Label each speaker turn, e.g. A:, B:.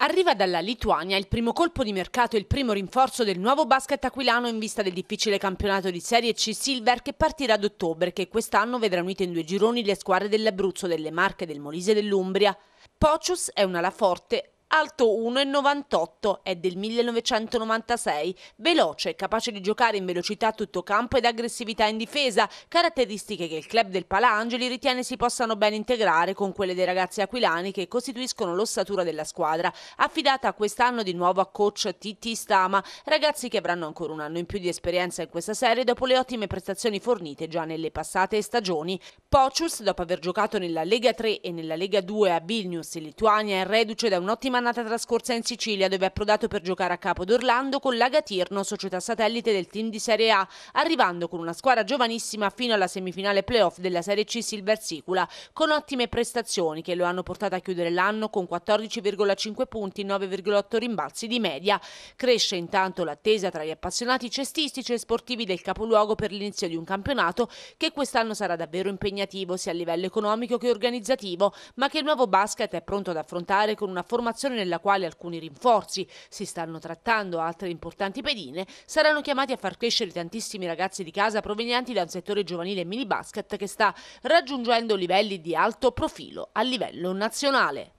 A: Arriva dalla Lituania il primo colpo di mercato e il primo rinforzo del nuovo basket aquilano in vista del difficile campionato di Serie C Silver che partirà ad ottobre che quest'anno vedrà unite in due gironi le squadre dell'Abruzzo, delle Marche, del Molise e dell'Umbria. Pocius è un ala forte Alto 1,98, è del 1996, veloce, capace di giocare in velocità a tutto campo ed aggressività in difesa, caratteristiche che il club del Palangeli ritiene si possano ben integrare con quelle dei ragazzi aquilani che costituiscono l'ossatura della squadra, affidata quest'anno di nuovo a coach Titti Stama, ragazzi che avranno ancora un anno in più di esperienza in questa serie dopo le ottime prestazioni fornite già nelle passate stagioni. Pocius, dopo aver giocato nella Lega 3 e nella Lega 2 a Vilnius in Lituania, è reduce da un'ottima settimanata trascorsa in Sicilia dove è approdato per giocare a capo d'Orlando con l'Agatirno, società satellite del team di Serie A, arrivando con una squadra giovanissima fino alla semifinale playoff della Serie C Silver Sicula, con ottime prestazioni che lo hanno portato a chiudere l'anno con 14,5 punti e 9,8 rimbalzi di media. Cresce intanto l'attesa tra gli appassionati cestistici e sportivi del capoluogo per l'inizio di un campionato che quest'anno sarà davvero impegnativo sia a livello economico che organizzativo, ma che il nuovo basket è pronto ad affrontare con una formazione situazione nella quale alcuni rinforzi si stanno trattando, altre importanti pedine, saranno chiamati a far crescere tantissimi ragazzi di casa provenienti da un settore giovanile mini basket che sta raggiungendo livelli di alto profilo a livello nazionale.